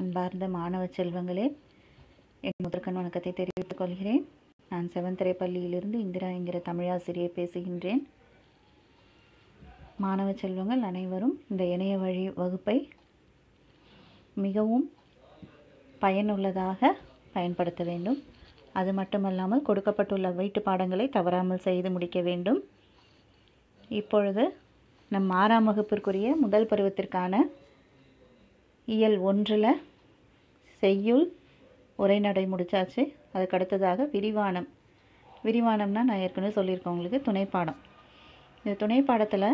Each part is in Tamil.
அன்பார்ந்த மாணவ செல்வங்களே என் முதற்கண் வணக்கத்தை தெரிவித்துக் கொள்கிறேன் நான் செவன்திரை பள்ளியிலிருந்து இந்திரா என்கிற தமிழாசிரியை பேசுகின்றேன் மாணவ செல்வங்கள் அனைவரும் இந்த இணைய வழி வகுப்பை மிகவும் பயனுள்ளதாக பயன்படுத்த வேண்டும் அது மட்டுமல்லாமல் கொடுக்கப்பட்டுள்ள வீட்டு பாடங்களை தவறாமல் செய்து முடிக்க வேண்டும் இப்பொழுது நம் ஆறாம் வகுப்பிற்குரிய முதல் பருவத்திற்கான இயல் ஒன்றில் செய்யுள் உரைநடை முடித்தாச்சு அதுக்கு அடுத்ததாக விரிவானம் விரிவானம்னா நான் ஏற்கனவே சொல்லியிருக்கேன் உங்களுக்கு துணைப்பாடம் இந்த துணைப்பாடத்தில்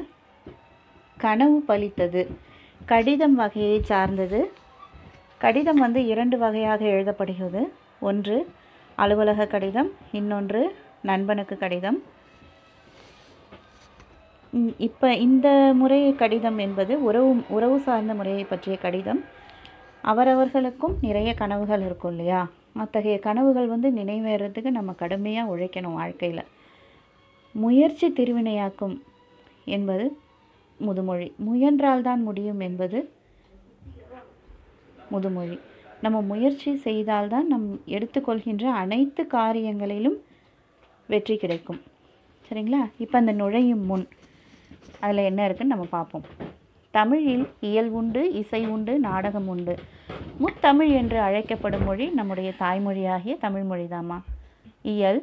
கனவு பலித்தது கடிதம் வகையை சார்ந்தது கடிதம் வந்து இரண்டு வகையாக எழுதப்படுகிறது ஒன்று அலுவலக கடிதம் இன்னொன்று நண்பனுக்கு கடிதம் இப்போ இந்த முறை கடிதம் என்பது உறவு உறவு சார்ந்த முறையை பற்றிய கடிதம் அவரவர்களுக்கும் நிறைய கனவுகள் இருக்கும் இல்லையா அத்தகைய கனவுகள் வந்து நினைவேறதுக்கு நம்ம கடுமையாக உழைக்கணும் வாழ்க்கையில் முயற்சி திருவினையாக்கும் என்பது முதுமொழி முயன்றால்தான் முடியும் என்பது முதுமொழி நம்ம முயற்சி செய்தால்தான் நம் எடுத்துக்கொள்கின்ற அனைத்து காரியங்களிலும் வெற்றி கிடைக்கும் சரிங்களா இப்போ அந்த நுழையும் முன் அதில் என்ன இருக்குன்னு நம்ம பார்ப்போம் தமிழில் இயல் உண்டு இசை உண்டு நாடகம் உண்டு முத்தமிழ் என்று அழைக்கப்படும் மொழி நம்முடைய தாய்மொழியாகிய தமிழ் மொழிதாம்மா இயல்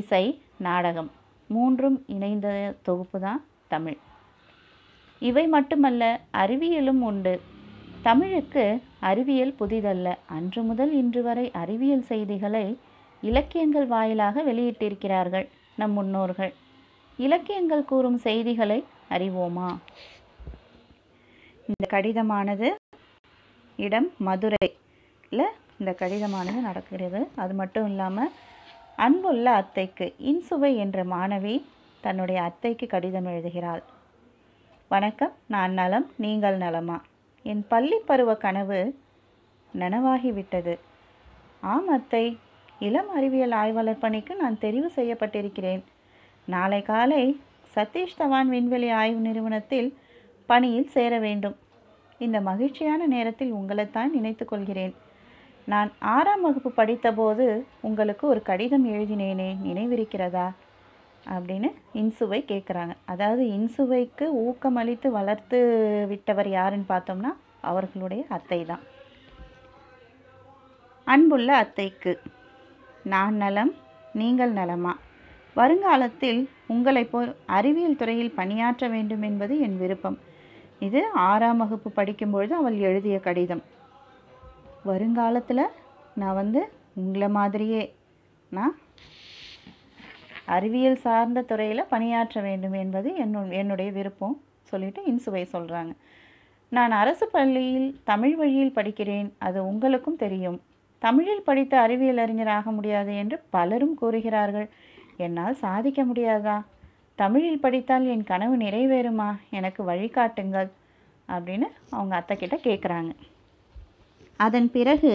இசை நாடகம் மூன்றும் இணைந்த தொகுப்பு தான் தமிழ் இவை மட்டுமல்ல அறிவியலும் உண்டு தமிழுக்கு அறிவியல் புதிதல்ல அன்று முதல் இன்று வரை அறிவியல் செய்திகளை இலக்கியங்கள் வாயிலாக வெளியிட்டிருக்கிறார்கள் நம் முன்னோர்கள் இலக்கியங்கள் கூறும் செய்திகளை அறிவோமா இந்த கடிதமானது இடம் மதுரையில் இந்த கடிதமானது நடக்கிறது அது மட்டும் இல்லாமல் அன்புள்ள அத்தைக்கு இன்சுவை என்ற மாணவி தன்னுடைய அத்தைக்கு கடிதம் எழுதுகிறாள் வணக்கம் நான் நலம் நீங்கள் நலமா என் பள்ளி பருவ கனவு நனவாகிவிட்டது ஆம் அத்தை இளம் அறிவியல் ஆய்வாளர் பணிக்கு நான் தெரிவு செய்யப்பட்டிருக்கிறேன் நாளை காலை சதீஷ் தவான் விண்வெளி ஆய்வு நிறுவனத்தில் பணியில் சேர வேண்டும் இந்த மகிழ்ச்சியான நேரத்தில் உங்களைத்தான் நினைத்து கொள்கிறேன் நான் ஆறாம் வகுப்பு படித்தபோது உங்களுக்கு ஒரு கடிதம் எழுதினேனே நினைவிருக்கிறதா அப்படின்னு இன்சுவை கேட்குறாங்க அதாவது இன்சுவைக்கு ஊக்கமளித்து வளர்த்து விட்டவர் யாருன்னு பார்த்தோம்னா அவர்களுடைய அத்தை தான் அன்புள்ள அத்தைக்கு நான் நலம் நீங்கள் நலமா வருங்காலத்தில் உங்களை போல் அறிவியல் துறையில் பணியாற்ற வேண்டும் என்பது என் விருப்பம் இது ஆறாம் வகுப்பு படிக்கும்பொழுது அவள் எழுதிய கடிதம் வருங்காலத்தில் நான் வந்து உங்களை மாதிரியே நான் அறிவியல் சார்ந்த துறையில் பணியாற்ற வேண்டும் என்பது என்னு என்னுடைய விருப்பம் சொல்லிவிட்டு இன்சுவை சொல்கிறாங்க நான் அரசு பள்ளியில் தமிழ் வழியில் படிக்கிறேன் அது உங்களுக்கும் தெரியும் தமிழில் படித்த அறிவியல் அறிஞராக முடியாது என்று பலரும் கூறுகிறார்கள் என்னால் சாதிக்க முடியாதா தமிழில் படித்தால் என் கனவு நிறைவேறுமா எனக்கு வழிகாட்டுங்கள் அப்படின்னு அவங்க அத்தைக்கிட்ட கேட்குறாங்க அதன் பிறகு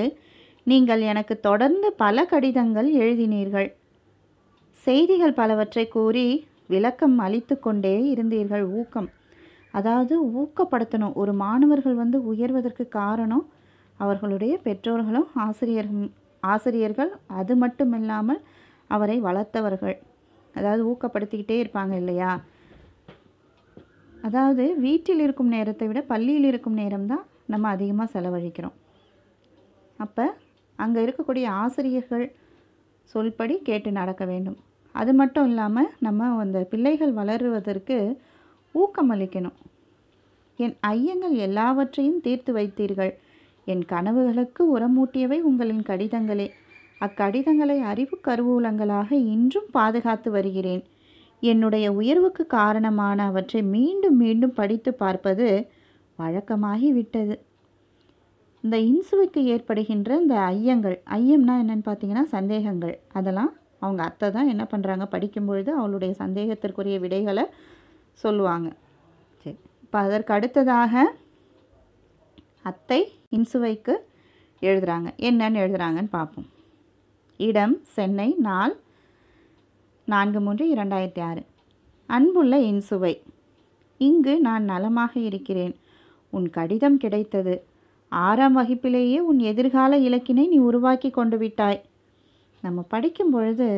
நீங்கள் எனக்கு தொடர்ந்து பல கடிதங்கள் எழுதினீர்கள் செய்திகள் பலவற்றை கூறி விளக்கம் அளித்து கொண்டே இருந்தீர்கள் ஊக்கம் அதாவது ஊக்கப்படுத்தணும் ஒரு மாணவர்கள் வந்து உயர்வதற்கு காரணம் அவர்களுடைய பெற்றோர்களும் ஆசிரியர்கள் ஆசிரியர்கள் அது மட்டும் இல்லாமல் அவரை வளர்த்தவர்கள் அதாவது ஊக்கப்படுத்திக்கிட்டே இருப்பாங்க இல்லையா அதாவது வீட்டில் இருக்கும் நேரத்தை விட பள்ளியில் இருக்கும் நேரம் தான் நம்ம அதிகமாக செலவழிக்கிறோம் அப்போ அங்கே இருக்கக்கூடிய ஆசிரியர்கள் சொல்படி கேட்டு நடக்க வேண்டும் அது மட்டும் இல்லாமல் நம்ம அந்த பிள்ளைகள் வளருவதற்கு ஊக்கமளிக்கணும் என் ஐயங்கள் எல்லாவற்றையும் தீர்த்து வைத்தீர்கள் என் கனவுகளுக்கு உரமூட்டியவை உங்களின் கடிதங்களே அக்கடிதங்களை அறிவு கருவூலங்களாக இன்றும் பாதுகாத்து வருகிறேன் என்னுடைய உயர்வுக்கு காரணமான அவற்றை மீண்டும் மீண்டும் படித்து பார்ப்பது வழக்கமாகிவிட்டது இந்த இன்சுவைக்கு ஏற்படுகின்ற இந்த ஐயங்கள் ஐயம்னா என்னென்னு பார்த்தீங்கன்னா சந்தேகங்கள் அதெல்லாம் அவங்க அத்தை தான் என்ன பண்ணுறாங்க படிக்கும்பொழுது அவளுடைய சந்தேகத்திற்குரிய விடைகளை சொல்லுவாங்க சரி இப்போ அதற்கு அடுத்ததாக அத்தை இன்சுவைக்கு எழுதுகிறாங்க என்னன்னு எழுதுகிறாங்கன்னு பார்ப்போம் இடம் சென்னை நாள் நான்கு மூன்று இரண்டாயிரத்தி ஆறு அன்புள்ள என் சுவை இங்கு நான் நலமாக இருக்கிறேன் உன் கடிதம் கிடைத்தது ஆறாம் வகுப்பிலேயே உன் எதிர்கால இலக்கினை நீ உருவாக்கி கொண்டு விட்டாய் நம்ம படிக்கும் பொழுது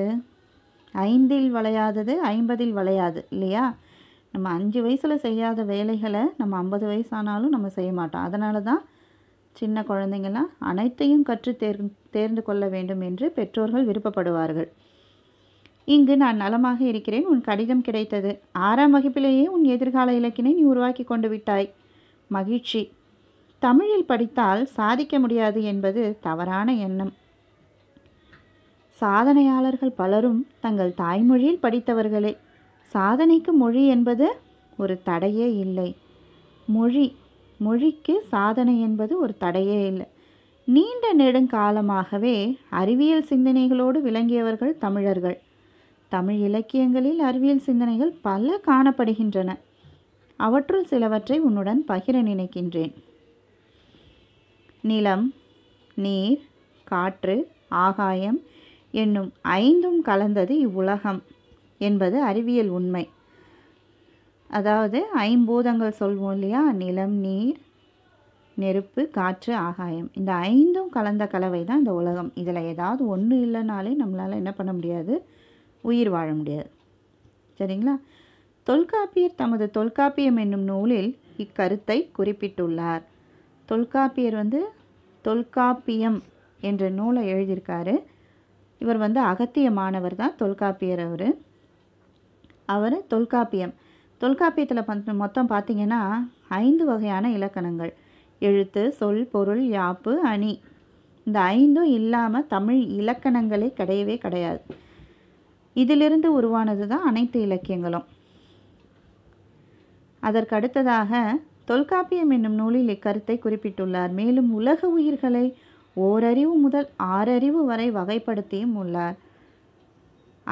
ஐந்தில் வளையாதது ஐம்பதில் வளையாது இல்லையா நம்ம அஞ்சு வயசில் செய்யாத வேலைகளை நம்ம ஐம்பது வயசானாலும் நம்ம செய்ய மாட்டோம் அதனால தான் சின்ன குழந்தைங்கள்லாம் அனைத்தையும் கற்று தேர் தேர்ந்து கொள்ள வேண்டும் என்று பெற்றோர்கள் விருப்பப்படுவார்கள் இங்கு நான் நலமாக இருக்கிறேன் உன் கடிதம் கிடைத்தது ஆறாம் வகுப்பிலேயே உன் எதிர்கால இலக்கினை நீ உருவாக்கி கொண்டு விட்டாய் மகிழ்ச்சி தமிழில் படித்தால் சாதிக்க முடியாது என்பது தவறான எண்ணம் சாதனையாளர்கள் பலரும் தங்கள் தாய்மொழியில் படித்தவர்களே சாதனைக்கு மொழி என்பது ஒரு தடையே இல்லை மொழி மொழிக்கு சாதனை என்பது ஒரு தடையே இல்லை நீண்ட நெடுங்காலமாகவே அறிவியல் சிந்தனைகளோடு விளங்கியவர்கள் தமிழர்கள் தமிழ் இலக்கியங்களில் அறிவியல் சிந்தனைகள் பல காணப்படுகின்றன அவற்றுள் சிலவற்றை உன்னுடன் பகிர நினைக்கின்றேன் நிலம் நீர் காற்று ஆகாயம் என்னும் ஐந்தும் கலந்தது இவ்வுலகம் என்பது அறிவியல் உண்மை அதாவது ஐம்பூதங்கள் சொல்வோம் இல்லையா நிலம் நீர் நெருப்பு காற்று ஆகாயம் இந்த ஐந்தும் கலந்த கலவை தான் இந்த உலகம் இதில் ஏதாவது ஒன்று இல்லைனாலே நம்மளால் என்ன பண்ண முடியாது உயிர் வாழ முடியாது சரிங்களா தொல்காப்பியர் தமது தொல்காப்பியம் என்னும் நூலில் இக்கருத்தை குறிப்பிட்டுள்ளார் தொல்காப்பியர் வந்து தொல்காப்பியம் என்ற நூலை எழுதியிருக்காரு இவர் வந்து அகத்திய மாணவர் தான் தொல்காப்பியர் அவர் அவர் தொல்காப்பியம் தொல்காப்பியத்தில் பத் மொத்தம் பார்த்திங்கன்னா ஐந்து வகையான இலக்கணங்கள் எழுத்து சொல் பொருள் யாப்பு அணி இந்த ஐந்தும் இல்லாமல் தமிழ் இலக்கணங்களே கிடையவே கிடையாது இதிலிருந்து உருவானது தான் அனைத்து இலக்கியங்களும் அதற்கு அடுத்ததாக தொல்காப்பியம் என்னும் நூலில் இக்கருத்தை குறிப்பிட்டுள்ளார் மேலும் உலக உயிர்களை ஓரறிவு முதல் ஆறறிவு வரை வகைப்படுத்தியும் உள்ளார்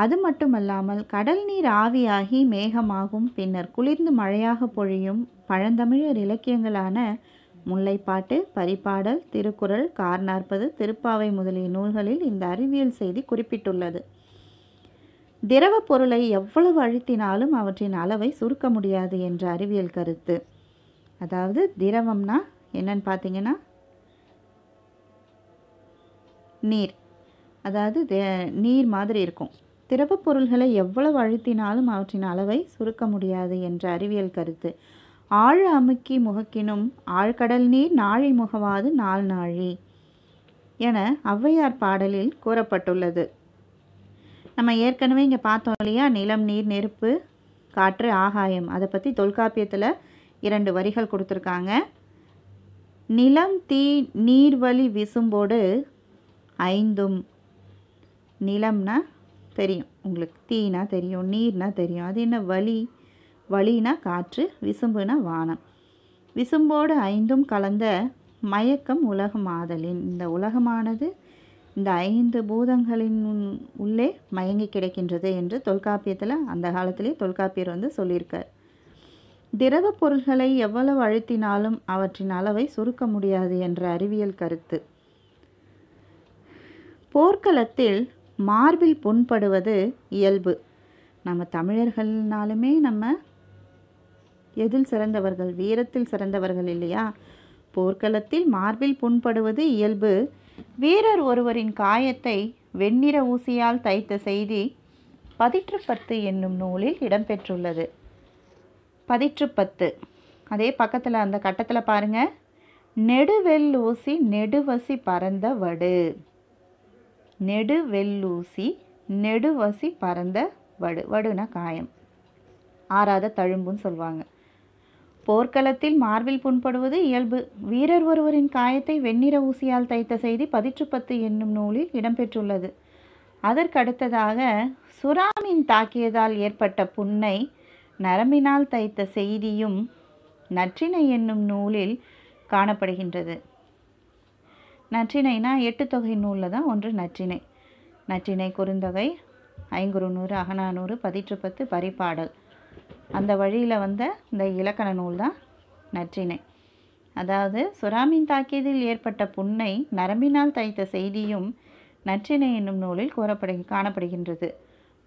அது மட்டுமல்லாமல் கடல் நீர் ஆவியாகி மேகமாகும் பின்னர் குளிர்ந்து மழையாக பொழியும் பழந்தமிழர் இலக்கியங்களான முல்லைப்பாட்டு பரிபாடல் திருக்குறள் கார் நாற்பது திருப்பாவை முதலிய நூல்களில் இந்த அறிவியல் செய்தி குறிப்பிட்டுள்ளது திரவ பொருளை எவ்வளவு அழுத்தினாலும் அவற்றின் அளவை சுருக்க முடியாது என்ற அறிவியல் கருத்து அதாவது திரவம்னா என்னன்னு பார்த்தீங்கன்னா நீர் அதாவது நீர் மாதிரி இருக்கும் திரவப் பொருள்களை எவ்வளவு அழுத்தினாலும் அவற்றின் அளவை சுருக்க முடியாது என்ற அறிவியல் கருத்து ஆழ அமுக்கி முகக்கினும் ஆழ்கடல் நீர் நாழி முகவாது நாள் நாழி என ஔவையார் பாடலில் கூறப்பட்டுள்ளது நம்ம ஏற்கனவே இங்கே பார்த்தோம் இல்லையா நிலம் நீர் நெருப்பு காற்று ஆகாயம் அதை பற்றி தொல்காப்பியத்தில் இரண்டு வரிகள் கொடுத்துருக்காங்க நிலம் தீ நீர்வழி வீசும்போடு ஐந்தும் நிலம்னா தெரியும் உங்களுக்கு தீனா தெரியும் நீர்னா தெரியும் அது என்ன வலி வலினா காற்று விசும்புனா வானம் விசும்போடு ஐந்தும் கலந்த மயக்கம் ஆதலின் இந்த உலகமானது இந்த ஐந்து பூதங்களின் உள்ளே மயங்கி கிடைக்கின்றது என்று தொல்காப்பியத்தில் அந்த காலத்திலே தொல்காப்பியர் வந்து சொல்லியிருக்கார் திரவ பொருள்களை எவ்வளவு அழுத்தினாலும் அவற்றின் அளவை சுருக்க முடியாது என்ற அறிவியல் கருத்து போர்க்களத்தில் மார்பில் புண்படுவது இயல்பு நம்ம தமிழர்கள்னாலுமே நம்ம எதில் சிறந்தவர்கள் வீரத்தில் சிறந்தவர்கள் இல்லையா போர்க்களத்தில் மார்பில் புண்படுவது இயல்பு வீரர் ஒருவரின் காயத்தை வெண்ணிற ஊசியால் தைத்த செய்தி பதிற்று பத்து என்னும் நூலில் இடம்பெற்றுள்ளது பதிற்று பத்து அதே பக்கத்தில் அந்த கட்டத்தில் பாருங்கள் நெடுவெல் ஊசி நெடுவசி பறந்த வடு நெடுவெல்லூசி நெடுவசி பரந்த வடு வடுனா காயம் ஆறாத தழும்புன்னு சொல்லுவாங்க போர்க்களத்தில் மார்பில் புண்படுவது இயல்பு வீரர் ஒருவரின் காயத்தை வெண்ணிற ஊசியால் தைத்த செய்தி பதிற்று பத்து என்னும் நூலில் இடம்பெற்றுள்ளது அதற்கடுத்ததாக சுறாமின் தாக்கியதால் ஏற்பட்ட புண்ணை நரம்பினால் தைத்த செய்தியும் நற்றினை என்னும் நூலில் காணப்படுகின்றது நற்றினைனா எட்டு தொகை நூலில் தான் ஒன்று நற்றினை நற்றினை குறுந்தொகை நூறு அகநானூறு பதிற்றுப்பத்து பரிப்பாடல் அந்த வழியில் வந்த இந்த இலக்கண நூல் தான் நற்றினை அதாவது சுறாமின் தாக்கியதில் ஏற்பட்ட புண்ணை நரம்பினால் தைத்த செய்தியும் நற்றினை என்னும் நூலில் கூறப்படு காணப்படுகின்றது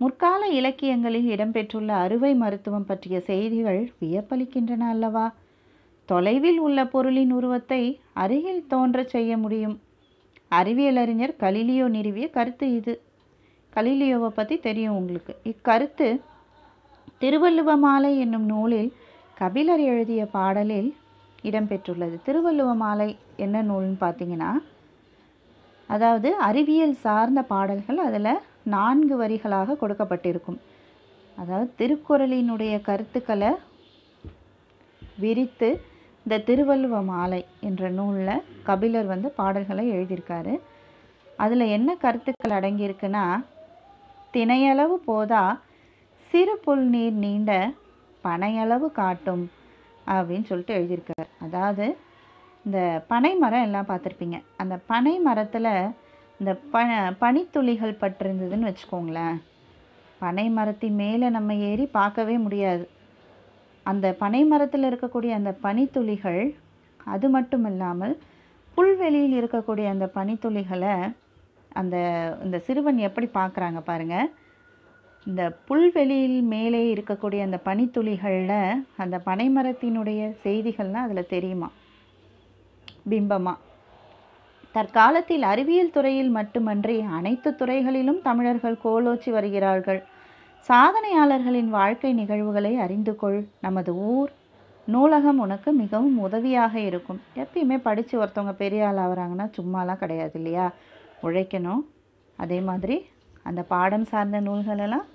முற்கால இலக்கியங்களில் இடம்பெற்றுள்ள அறுவை மருத்துவம் பற்றிய செய்திகள் வியப்பளிக்கின்றன அல்லவா தொலைவில் உள்ள பொருளின் உருவத்தை அருகில் தோன்றச் செய்ய முடியும் அறிவியலறிஞர் கலிலியோ நிறுவிய கருத்து இது கலிலியோவை பற்றி தெரியும் உங்களுக்கு இக்கருத்து திருவள்ளுவ மாலை என்னும் நூலில் கபிலர் எழுதிய பாடலில் இடம்பெற்றுள்ளது திருவள்ளுவ மாலை என்ன நூல்னு பார்த்தீங்கன்னா அதாவது அறிவியல் சார்ந்த பாடல்கள் அதில் நான்கு வரிகளாக கொடுக்கப்பட்டிருக்கும் அதாவது திருக்குறளினுடைய கருத்துக்களை விரித்து இந்த திருவள்ளுவ மாலை என்ற நூலில் கபிலர் வந்து பாடல்களை எழுதியிருக்காரு அதில் என்ன கருத்துக்கள் அடங்கியிருக்குன்னா தினையளவு போதா சிறு புல் நீர் நீண்ட பனையளவு காட்டும் அப்படின்னு சொல்லிட்டு எழுதியிருக்கார் அதாவது இந்த பனை மரம் எல்லாம் பார்த்துருப்பீங்க அந்த பனை மரத்தில் இந்த ப பனித்துளிகள் பட்டிருந்ததுன்னு வச்சுக்கோங்களேன் பனை மரத்தின் மேலே நம்ம ஏறி பார்க்கவே முடியாது அந்த பனை மரத்தில் இருக்கக்கூடிய அந்த பனித்துளிகள் அது மட்டும் இல்லாமல் புல்வெளியில் இருக்கக்கூடிய அந்த பனித்துளிகளை அந்த இந்த சிறுவன் எப்படி பார்க்குறாங்க பாருங்கள் இந்த புல்வெளியில் மேலே இருக்கக்கூடிய அந்த பனித்துளிகளில் அந்த பனைமரத்தினுடைய செய்திகள்லாம் அதில் தெரியுமா பிம்பமாக தற்காலத்தில் அறிவியல் துறையில் மட்டுமன்றி அனைத்து துறைகளிலும் தமிழர்கள் கோலோச்சி வருகிறார்கள் சாதனையாளர்களின் வாழ்க்கை நிகழ்வுகளை அறிந்து கொள் நமது ஊர் நூலகம் உனக்கு மிகவும் உதவியாக இருக்கும் எப்பயுமே படித்து ஒருத்தவங்க பெரிய ஆள் ஆகிறாங்கன்னா சும்மாலாம் கிடையாது இல்லையா உழைக்கணும் அதே மாதிரி அந்த பாடம் சார்ந்த நூல்களெல்லாம்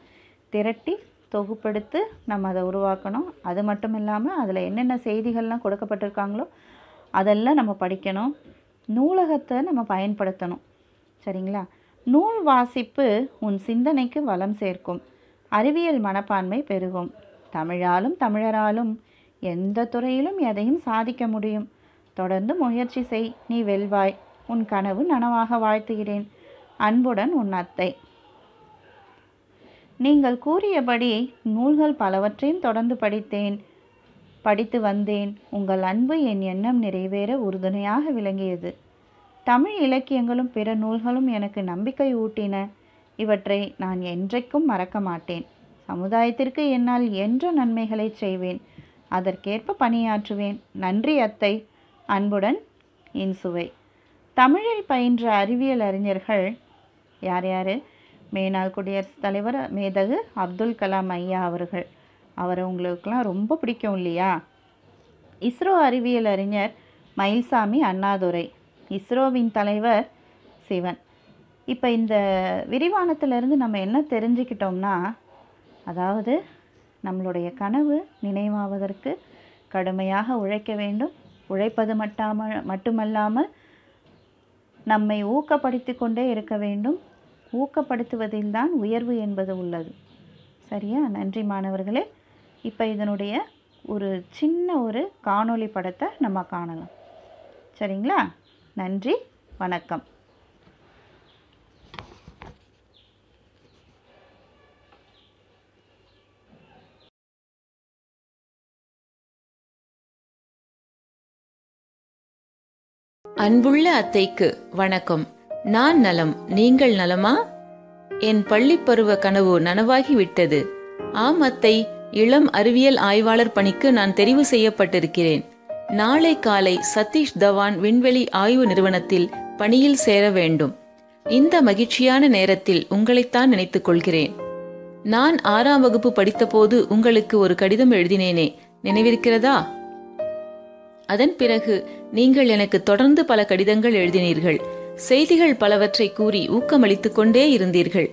திரட்டி தொகுப்படுத்து நம்ம அதை உருவாக்கணும் அது மட்டும் இல்லாமல் அதில் என்னென்ன செய்திகள்லாம் கொடுக்கப்பட்டிருக்காங்களோ அதெல்லாம் நம்ம படிக்கணும் நூலகத்தை நம்ம பயன்படுத்தணும் சரிங்களா நூல் வாசிப்பு உன் சிந்தனைக்கு வளம் சேர்க்கும் அறிவியல் மனப்பான்மை பெருகும் தமிழாலும் தமிழராலும் எந்த துறையிலும் எதையும் சாதிக்க முடியும் தொடர்ந்து முயற்சி செய் நீ வெல்வாய் உன் கனவு நனவாக வாழ்த்துகிறேன் அன்புடன் உன் அத்தை நீங்கள் கூறியபடி நூல்கள் பலவற்றையும் தொடர்ந்து படித்தேன் படித்து வந்தேன் உங்கள் அன்பு என் எண்ணம் நிறைவேற உறுதுணையாக விளங்கியது தமிழ் இலக்கியங்களும் பிற நூல்களும் எனக்கு நம்பிக்கை ஊட்டின இவற்றை நான் என்றைக்கும் மறக்க மாட்டேன் சமுதாயத்திற்கு என்னால் என்ற நன்மைகளை செய்வேன் அதற்கேற்ப பணியாற்றுவேன் நன்றி அத்தை அன்புடன் இன்சுவை தமிழில் பயின்ற அறிவியல் அறிஞர்கள் யார் யார் மேனாள் குடியரசுத் தலைவர் மேதகு அப்துல் கலாம் ஐயா அவர்கள் அவரை உங்களுக்கெல்லாம் ரொம்ப பிடிக்கும் இல்லையா இஸ்ரோ அறிவியல் அறிஞர் மயில்சாமி அண்ணாதுரை இஸ்ரோவின் தலைவர் சிவன் இப்போ இந்த விரிவானத்திலிருந்து நம்ம என்ன தெரிஞ்சுக்கிட்டோம்னா அதாவது நம்மளுடைய கனவு நினைவாவதற்கு கடுமையாக உழைக்க வேண்டும் உழைப்பது மட்டாமல் மட்டுமல்லாமல் நம்மை ஊக்கப்படுத்தி கொண்டே இருக்க வேண்டும் ஊக்கப்படுத்துவதில் தான் உயர்வு என்பது உள்ளது சரியா நன்றி மாணவர்களே இப்போ இதனுடைய ஒரு சின்ன ஒரு காணொளி படத்தை நம்ம காணலாம் சரிங்களா நன்றி வணக்கம் அன்புள்ள அத்தைக்கு வணக்கம் நான் நலம் நீங்கள் நலமா என் பள்ளிப்பருவ கனவு நனவாகிவிட்டது ஆம் அத்தை இளம் அறிவியல் ஆய்வாளர் பணிக்கு நான் தெரிவு செய்யப்பட்டிருக்கிறேன் நாளை காலை சதீஷ் தவான் விண்வெளி ஆய்வு நிறுவனத்தில் பணியில் சேர வேண்டும் இந்த மகிழ்ச்சியான நேரத்தில் உங்களைத்தான் நினைத்துக் கொள்கிறேன் நான் ஆறாம் வகுப்பு படித்தபோது உங்களுக்கு ஒரு கடிதம் எழுதினேனே நினைவிருக்கிறதா அதன் பிறகு நீங்கள் எனக்கு தொடர்ந்து பல கடிதங்கள் எழுதினீர்கள் செய்திகள் பலவற்றை கூறி ஊக்கமளித்துக் கொண்டே இருந்தீர்கள்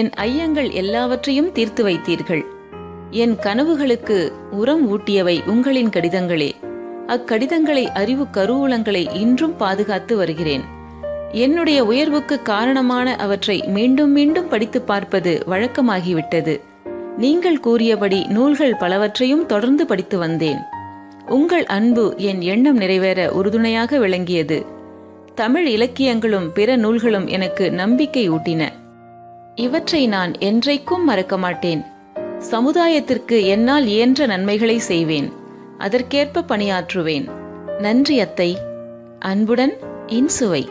என் ஐயங்கள் எல்லாவற்றையும் தீர்த்து வைத்தீர்கள் என் கனவுகளுக்கு உரம் ஊட்டியவை உங்களின் கடிதங்களே அக்கடிதங்களை அறிவு கருவூலங்களை இன்றும் பாதுகாத்து வருகிறேன் என்னுடைய உயர்வுக்கு காரணமான அவற்றை மீண்டும் மீண்டும் படித்து பார்ப்பது வழக்கமாகிவிட்டது நீங்கள் கூறியபடி நூல்கள் பலவற்றையும் தொடர்ந்து படித்து வந்தேன் உங்கள் அன்பு என் எண்ணம் நிறைவேற உறுதுணையாக விளங்கியது தமிழ் இலக்கியங்களும் பிற நூல்களும் எனக்கு நம்பிக்கை ஊட்டின இவற்றை நான் என்றைக்கும் மறக்க மாட்டேன் சமுதாயத்திற்கு என்னால் இயன்ற நன்மைகளை செய்வேன் அதற்கேற்ப பணியாற்றுவேன் நன்றி அத்தை அன்புடன் இன்சுவை